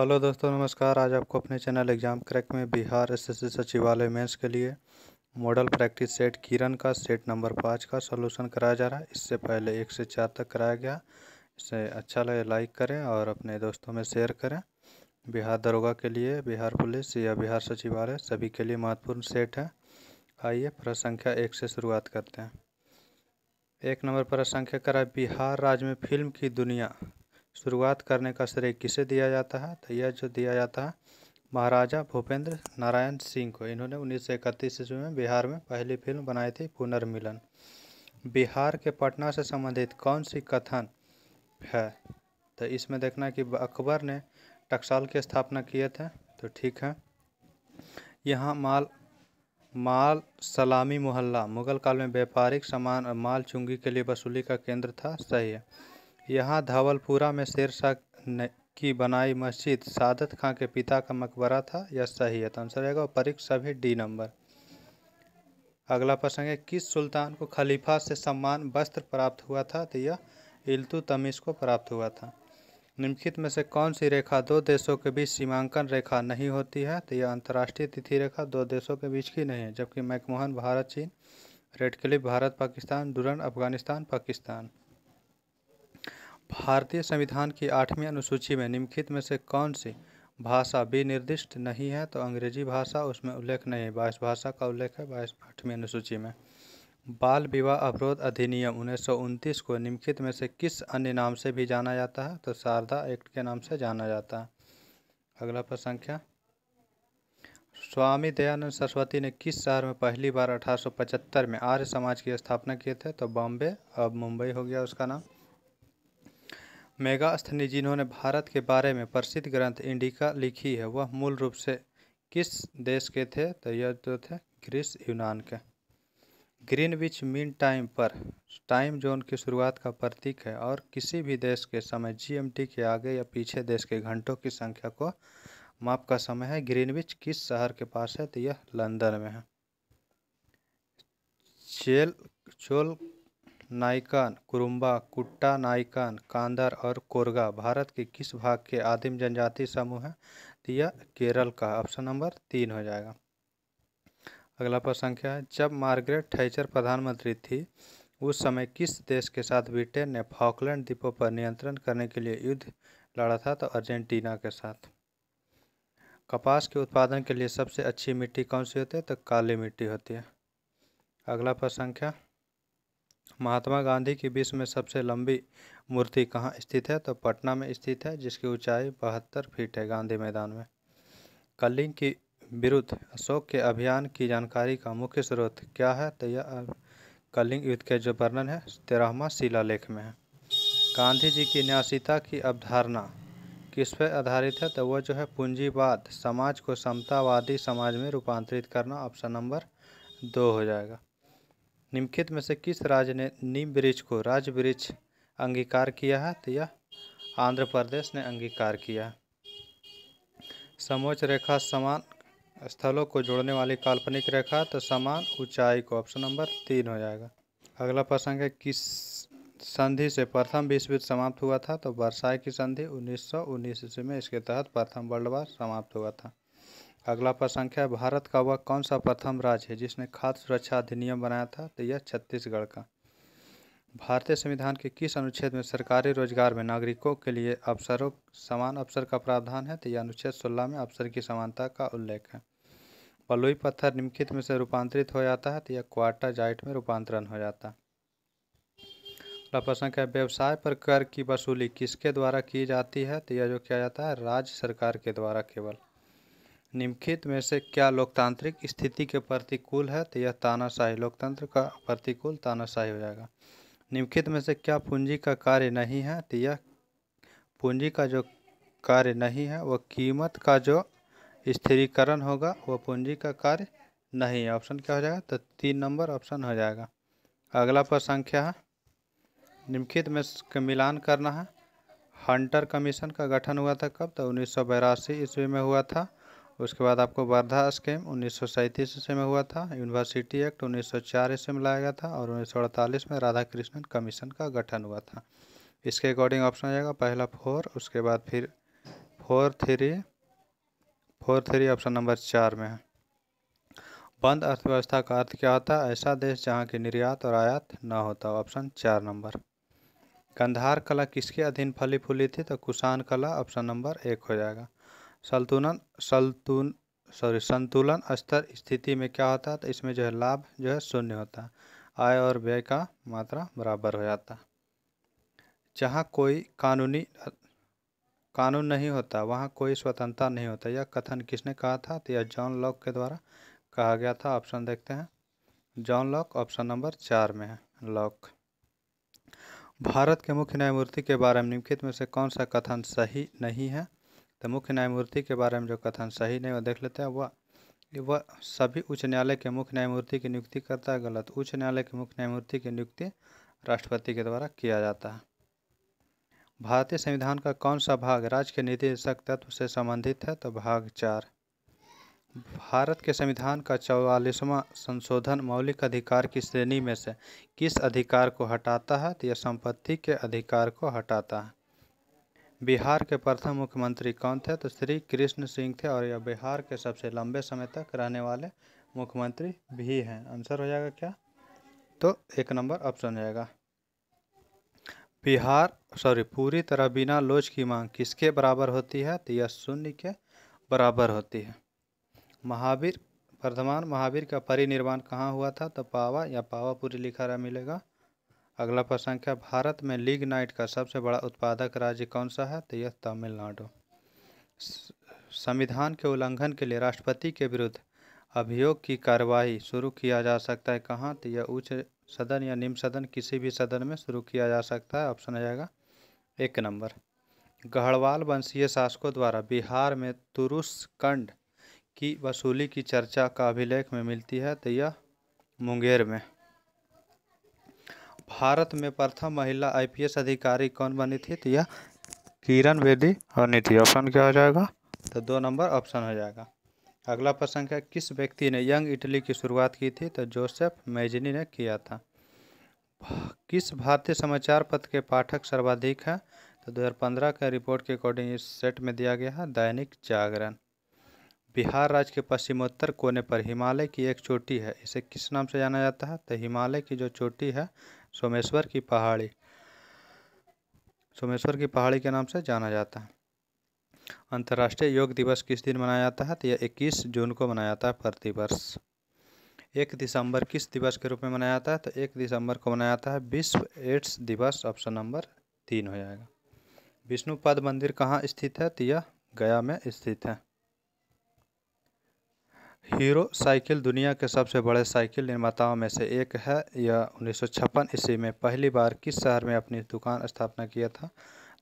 hello दोस्तों नमस्कार आज आपको अपने चैनल एग्जाम क्रैक में बिहार एसएससी सचिवालय मेंस के लिए मॉडल प्रैक्टिस सेट किरण का सेट नंबर पाँच का सोल्यूशन कराया जा रहा है इससे पहले एक से चार तक कराया गया इसे अच्छा लगे लाइक करें और अपने दोस्तों में शेयर करें बिहार दरोगा के लिए बिहार पुलिस या बिहार सचिवालय सभी के लिए महत्वपूर्ण सेट है आइए प्रश्न संख्या एक से शुरुआत करते हैं एक नंबर प्रश्न संख्या करा बिहार राज्य में फिल्म की दुनिया शुरुआत करने का श्रेय किसे दिया जाता है तो यह जो दिया जाता है महाराजा भूपेंद्र नारायण सिंह को इन्होंने उन्नीस सौ इकतीस ईस्वी में बिहार में पहली फिल्म बनाई थी पुनर्मिलन बिहार के पटना से संबंधित कौन सी कथन है तो इसमें देखना कि अकबर ने टकसाल की स्थापना किए थे तो ठीक है यहाँ माल माल सलामी मोहल्ला मुगल काल में व्यापारिक सामान और माल चुंगी के लिए वसूली का केंद्र था सही है यहाँ धवलपुरा में शेरशाह की बनाई मस्जिद सादत खां के पिता का मकबरा था यह सही है तो आंसर रहेगा परीक्ष सभी डी नंबर अगला प्रश्न है किस सुल्तान को खलीफा से सम्मान वस्त्र प्राप्त हुआ था तो यह इल्तु तमीज को प्राप्त हुआ था निम्नलिखित में से कौन सी रेखा दो देशों के बीच सीमांकन रेखा नहीं होती है तो यह अंतर्राष्ट्रीय तिथि रेखा दो देशों के बीच की नहीं है जबकि मैकमोहन भारत चीन Radcliffe Bharat Pakistan Durand Afghanistan Pakistan भारतीय संविधान की आठवीं अनुसूची में निम्नलिखित में से कौन सी भाषा विनिर्दिष्ट नहीं है तो अंग्रेजी भाषा उसमें उल्लेख नहीं है बाईस भाषा का उल्लेख है बाईस आठवीं अनुसूची में बाल विवाह अवरोध अधिनियम उन्नीस को निम्नलिखित में से किस अन्य नाम से भी जाना जाता है तो शारदा एक्ट के नाम से जाना जाता है अगला संख्या स्वामी दयानंद सरस्वती ने किस शहर में पहली बार 1875 में आर्य समाज की स्थापना किए थे तो बॉम्बे अब मुंबई हो गया उसका नाम मेगास्थनी जिन्होंने भारत के बारे में प्रसिद्ध ग्रंथ इंडिका लिखी है वह मूल रूप से किस देश के थे तो यह जो तो थे ग्रीस यूनान के ग्रीनविच मीन टाइम पर टाइम जोन की शुरुआत का प्रतीक है और किसी भी देश के समय जीएमटी के आगे या पीछे देश के घंटों की संख्या को माप का समय है ग्रीनविच किस शहर के पास है तो यह लंदन में है चेल चोल नाइकान कुरुम्बा कुट्टा नाइकान कांदर और कोरगा भारत के किस भाग के आदिम जनजाति समूह है दिया केरल का ऑप्शन नंबर तीन हो जाएगा अगला प्रश्न संख्या है जब मार्गरेट थैचर प्रधानमंत्री थी उस समय किस देश के साथ ब्रिटेन ने फॉकलैंड द्वीपों पर नियंत्रण करने के लिए युद्ध लड़ा था तो अर्जेंटीना के साथ कपास के उत्पादन के लिए सबसे अच्छी मिट्टी कौन सी होती है तो काली मिट्टी होती है अगला प्रश्न क्या महात्मा गांधी की विश्व में सबसे लंबी मूर्ति कहाँ स्थित है तो पटना में स्थित है जिसकी ऊंचाई बहत्तर फीट है गांधी मैदान में कलिंग की विरुद्ध अशोक के अभियान की जानकारी का मुख्य स्रोत क्या है तो यह कलिंग युद्ध के जो वर्णन है तेरहवा शिलालेख में है गांधी जी की न्यासिता की अवधारणा किस पर आधारित है तो वह जो है पूंजीवाद समाज को समतावादी समाज में रूपांतरित करना ऑप्शन नंबर दो हो जाएगा निम्नलिखित में से किस राज्य ने नीम वृक्ष को राज्य वृक्ष अंगीकार किया है तो यह आंध्र प्रदेश ने अंगीकार किया समोच्च रेखा समान स्थलों को जोड़ने वाली काल्पनिक रेखा तो समान ऊंचाई को ऑप्शन नंबर तीन हो जाएगा अगला प्रसंग है किस संधि से प्रथम विश्व युद्ध समाप्त हुआ था तो वर्षाई की संधि 1919 ईस्वी में इसके तहत प्रथम वर्ल्ड वार समाप्त हुआ था अगला संख्या है भारत का वह कौन सा प्रथम राज्य है जिसने खाद्य सुरक्षा अधिनियम बनाया था तो यह छत्तीसगढ़ का भारतीय संविधान के किस अनुच्छेद में सरकारी रोजगार में नागरिकों के लिए अवसरों समान अवसर का प्रावधान है तो यह अनुच्छेद सोलह में अवसर की समानता का उल्लेख है बलुई पत्थर निम्नलिखित में से रूपांतरित हो जाता है तो यह क्वार्टर जाइट में रूपांतरण हो जाता है अगला प्रश्न क्या व्यवसाय पर कर की वसूली किसके द्वारा की जाती है तो यह जो किया जाता है राज्य सरकार के द्वारा केवल निम्नलिखित में से क्या लोकतांत्रिक स्थिति के प्रतिकूल है तो यह तानाशाही लोकतंत्र का प्रतिकूल तानाशाही हो जाएगा निम्नलिखित में से क्या पूंजी का कार्य नहीं है तो यह पूंजी का जो कार्य नहीं है वह कीमत का जो स्थिरीकरण होगा वह पूंजी का कार्य नहीं है ऑप्शन क्या हो जाएगा तो तीन नंबर ऑप्शन हो जाएगा अगला पर संख्या है निम्नलिखित में मिलान करना है हंटर कमीशन का गठन हुआ था कब तो उन्नीस ईस्वी में हुआ था उसके बाद आपको वर्धा स्कीम उन्नीस सौ सैंतीस ईस्वी में हुआ था यूनिवर्सिटी एक्ट उन्नीस सौ चार ईस्वी में लाया गया था और उन्नीस सौ अड़तालीस में राधा कृष्णन कमीशन का गठन हुआ था इसके अकॉर्डिंग ऑप्शन आ जाएगा पहला फोर उसके बाद फिर four three four three option number चार में है बंद अर्थव्यवस्था का अर्थ क्या होता है ऐसा देश जहाँ की निर्यात और आयात न होता ऑप्शन चार नंबर कंधार कला किसके अधीन फली फूली थी तो कुषाण कला ऑप्शन नंबर एक हो जाएगा संतुलन संतुल सॉरी संतुलन स्तर स्थिति में क्या होता है तो इसमें जो है लाभ जो है शून्य होता है आय और व्यय का मात्रा बराबर हो जाता है जहाँ कोई कानूनी कानून नहीं होता वहाँ कोई स्वतंत्रता नहीं होता यह कथन किसने कहा था तो यह जॉन लॉक के द्वारा कहा गया था ऑप्शन देखते हैं जॉन लॉक ऑप्शन नंबर चार में है लॉक भारत के मुख्य न्यायमूर्ति के बारे में निम्नलिखित में से कौन सा कथन सही नहीं है तो मुख्य न्यायमूर्ति के बारे में जो कथन सही नहीं वो देख लेते हैं वह वह सभी उच्च न्यायालय के मुख्य न्यायमूर्ति की नियुक्ति करता है गलत उच्च न्यायालय के मुख्य न्यायमूर्ति की नियुक्ति राष्ट्रपति के द्वारा किया जाता है भारतीय संविधान का कौन सा भाग राज्य के नीति तत्व से संबंधित है तो भाग चार भारत के संविधान का चौवालीसवां संशोधन मौलिक अधिकार की श्रेणी में से किस अधिकार को हटाता है तो यह संपत्ति के अधिकार को हटाता है बिहार के प्रथम मुख्यमंत्री कौन थे तो श्री कृष्ण सिंह थे और यह बिहार के सबसे लंबे समय तक रहने वाले मुख्यमंत्री भी हैं आंसर हो जाएगा क्या तो एक नंबर ऑप्शन हो जाएगा बिहार सॉरी पूरी तरह बिना लोच की मांग किसके बराबर होती है तो यह शून्य के बराबर होती है महावीर वर्धमान महावीर का परिनिर्वाण कहाँ हुआ था तो पावा या पावापुरी लिखा रहा मिलेगा अगला प्रश्न क्या भारत में लीग नाइट का सबसे बड़ा उत्पादक राज्य कौन सा है तो यह तमिलनाडु संविधान के उल्लंघन के लिए राष्ट्रपति के विरुद्ध अभियोग की कार्रवाई शुरू किया जा सकता है कहाँ तो यह उच्च सदन या निम्न सदन किसी भी सदन में शुरू किया जा सकता है ऑप्शन आ जाएगा एक नंबर गढ़वाल वंशीय शासकों द्वारा बिहार में तुरुस्कंड की वसूली की चर्चा का अभिलेख में मिलती है तो यह मुंगेर में भारत में प्रथम महिला आईपीएस अधिकारी कौन बनी थी तो यह किरण बेदी बनी थी ऑप्शन क्या हो जाएगा तो दो नंबर ऑप्शन हो जाएगा अगला प्रश्न है किस व्यक्ति ने यंग इटली की शुरुआत की थी तो जोसेफ मैजनी ने किया था किस भारतीय समाचार पत्र के पाठक सर्वाधिक है तो 2015 के रिपोर्ट के अकॉर्डिंग इस सेट में दिया गया है दैनिक जागरण बिहार राज्य के पश्चिमोत्तर कोने पर हिमालय की एक चोटी है इसे किस नाम से जाना जाता है तो हिमालय की जो चोटी है सोमेश्वर की पहाड़ी सोमेश्वर की पहाड़ी के नाम से जाना जाता है अंतर्राष्ट्रीय योग दिवस किस दिन मनाया जाता है तो यह इक्कीस जून को मनाया जाता है प्रतिवर्ष एक दिसंबर किस दिवस के रूप में मनाया जाता है तो एक दिसंबर को मनाया जाता है विश्व एड्स दिवस ऑप्शन नंबर तीन हो जाएगा विष्णुपद मंदिर कहाँ स्थित है तो यह गया में स्थित है हीरो साइकिल दुनिया के सबसे बड़े साइकिल निर्माताओं में से एक है यह उन्नीस ईस्वी में पहली बार किस शहर में अपनी दुकान स्थापना किया था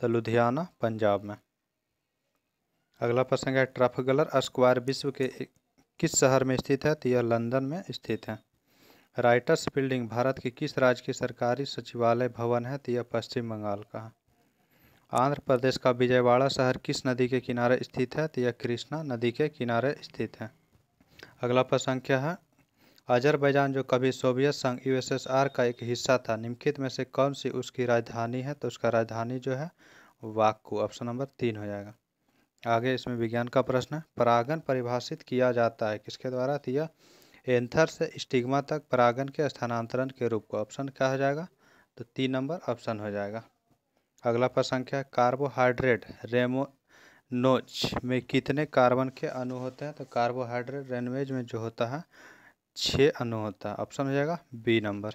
तो लुधियाना पंजाब में अगला प्रसंग है ट्रफगलर स्क्वायर विश्व के किस शहर में स्थित है तो यह लंदन में स्थित है राइटर्स बिल्डिंग भारत के किस राज्य के सरकारी सचिवालय भवन है तो यह पश्चिम बंगाल का है आंध्र प्रदेश का विजयवाड़ा शहर किस नदी के किनारे स्थित है तो यह कृष्णा नदी के किनारे स्थित है अगला प्रश्न क्या है अजरबैजान जो कभी सोवियत संघ यूएसएसआर का एक हिस्सा था निम्नलिखित में से कौन सी उसकी राजधानी है तो उसका राजधानी जो है वाकू ऑप्शन नंबर तीन हो जाएगा आगे इसमें विज्ञान का प्रश्न है परागन परिभाषित किया जाता है किसके द्वारा दिया तो एंथर से स्टिग्मा तक परागन के स्थानांतरण के रूप को ऑप्शन क्या हो जाएगा तो तीन नंबर ऑप्शन हो जाएगा अगला प्रश्न क्या है कार्बोहाइड्रेट रेमो नोच में कितने कार्बन के अणु होते हैं तो कार्बोहाइड्रेट रेनवेज में जो होता है छः अणु होता है ऑप्शन हो जाएगा बी नंबर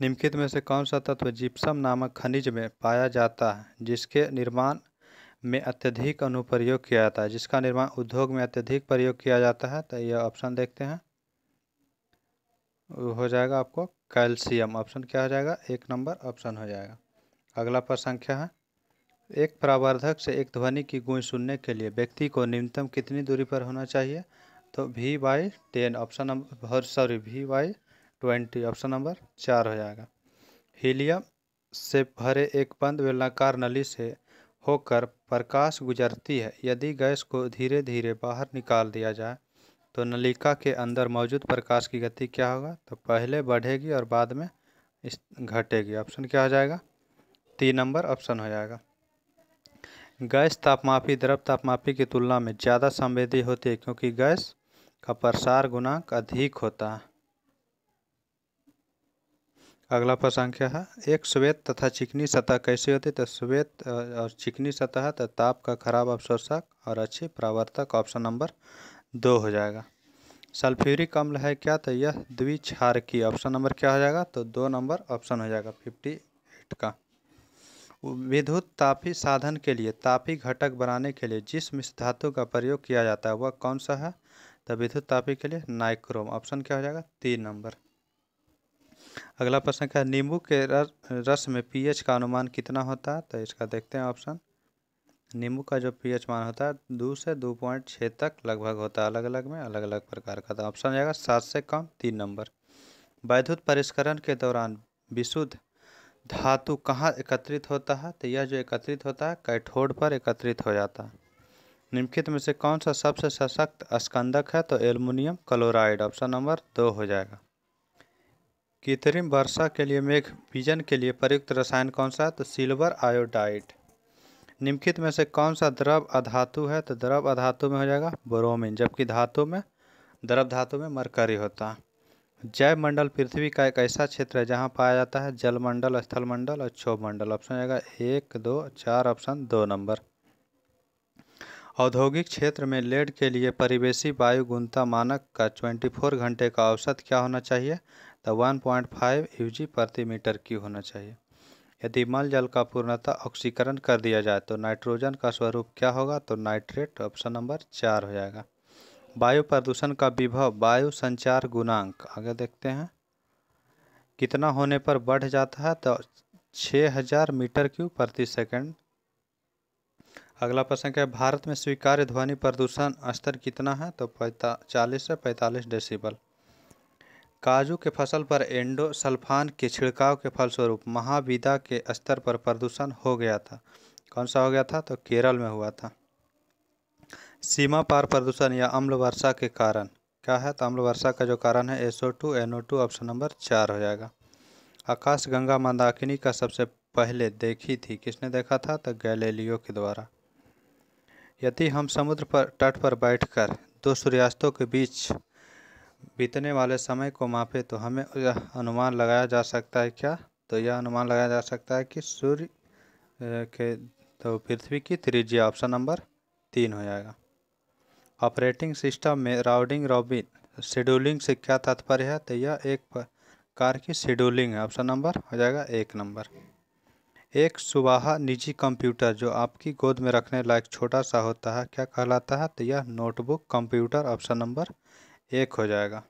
निम्नलिखित में से कौन सा तत्व जिप्सम नामक खनिज में पाया जाता है जिसके निर्माण में अत्यधिक अनुप्रयोग किया जाता है जिसका निर्माण उद्योग में अत्यधिक प्रयोग किया जाता है तो यह ऑप्शन देखते हैं हो जाएगा आपको कैल्शियम ऑप्शन क्या हो जाएगा एक नंबर ऑप्शन हो जाएगा अगला पर संख्या है एक प्रावर्धक से एक ध्वनि की गूंज सुनने के लिए व्यक्ति को न्यूनतम कितनी दूरी पर होना चाहिए तो V by ten option number sorry V by twenty option number चार हो जाएगा हीलियम से भरे एक बंद वेलनाकार नली से होकर प्रकाश गुजरती है यदि गैस को धीरे धीरे बाहर निकाल दिया जाए तो नलिका के अंदर मौजूद प्रकाश की गति क्या होगा तो पहले बढ़ेगी और बाद में इस घटेगी ऑप्शन क्या हो जाएगा तीन नंबर ऑप्शन हो जाएगा गैस तापमापी द्रव तापमापी की तुलना में ज़्यादा संवेदी होती है क्योंकि गैस का प्रसार गुणांक अधिक होता है अगला संख्या है एक श्वेत तथा चिकनी सतह कैसी होती है तो श्वेत और चिकनी सतह तो ताप का खराब अवशोषक और अच्छी प्रावर्तक ऑप्शन नंबर दो हो जाएगा सल्फ्यूरिक अम्ल है क्या तो यह द्विछार की ऑप्शन नंबर क्या हो जाएगा तो दो नंबर ऑप्शन हो जाएगा फिफ्टी एट का विद्युत तापी साधन के लिए तापी घटक बनाने के लिए जिस मिश्र धातु का प्रयोग किया जाता है वह कौन सा है तो विद्युत तापी के लिए नाइक्रोम ऑप्शन क्या हो जाएगा तीन नंबर अगला प्रश्न क्या है नींबू के रस में पीएच का अनुमान कितना होता है तो इसका देखते हैं ऑप्शन नींबू का जो पीएच मान होता है दो से दो पॉइंट छः तक लगभग होता है अलग अलग में अलग अलग प्रकार का था तो ऑप्शन जाएगा सात से कम तीन नंबर वैद्युत परिष्करण के दौरान विशुद्ध धातु कहाँ एकत्रित होता है तो यह जो एकत्रित होता है कैठोड पर एकत्रित हो जाता है निम्नलिखित में से कौन सा सबसे सशक्त स्कंदक है तो एल्युमिनियम क्लोराइड ऑप्शन नंबर दो हो जाएगा कृत्रिम वर्षा के लिए मेघ बीजन के लिए प्रयुक्त रसायन कौन सा है तो सिल्वर आयोडाइड निम्नलिखित में से कौन सा द्रव अधातु है तो द्रव अधातु में हो जाएगा ब्रोमिन जबकि धातु में द्रव धातु में मरकरी होता है जैव मंडल पृथ्वी का एक ऐसा क्षेत्र है जहाँ पाया जाता है जलमंडल स्थलमंडल और क्षोभ मंडल ऑप्शन आएगा एक दो चार ऑप्शन दो नंबर औद्योगिक क्षेत्र में लेड के लिए परिवेशी वायु गुणता मानक का 24 घंटे का औसत क्या होना चाहिए तो 1.5 पॉइंट प्रति मीटर की होना चाहिए यदि मल जल का पूर्णतः ऑक्सीकरण कर दिया जाए तो नाइट्रोजन का स्वरूप क्या होगा तो नाइट्रेट ऑप्शन नंबर चार हो जाएगा वायु प्रदूषण का विभव वायु संचार गुणांक आगे देखते हैं कितना होने पर बढ़ जाता है तो छः हजार मीटर क्यूब प्रति सेकंड अगला प्रश्न क्या है भारत में स्वीकार्य ध्वनि प्रदूषण स्तर कितना है तो पैता चालीस से पैंतालीस डेसिबल काजू के फसल पर एंडो सल्फान के छिड़काव के फलस्वरूप महाविदा के स्तर पर प्रदूषण हो गया था कौन सा हो गया था तो केरल में हुआ था सीमा पार प्रदूषण या अम्ल वर्षा के कारण क्या है तो अम्ल वर्षा का जो कारण है S O two N two option number चार हो जाएगा आकाश गंगा मंदाकिनी का सबसे पहले देखी थी किसने देखा था तो गैलेलियो के द्वारा यदि हम समुद्र पर तट पर बैठकर दो सूर्यास्तों के बीच बीतने वाले समय को मापे तो हमें यह अनुमान लगाया जा सकता है क्या तो यह अनुमान लगाया जा सकता है कि सूर्य के तो पृथ्वी की त्रिज्या ऑप्शन नंबर तीन हो जाएगा ऑपरेटिंग सिस्टम में राउडिंग रॉबिन शेड्यूलिंग से क्या तात्पर्य है तो यह एक प्रकार की शेड्यूलिंग है ऑप्शन नंबर हो जाएगा एक नंबर एक सुबाहा निजी कंप्यूटर जो आपकी गोद में रखने लायक छोटा सा होता है क्या कहलाता है तो यह नोटबुक कंप्यूटर ऑप्शन नंबर एक हो जाएगा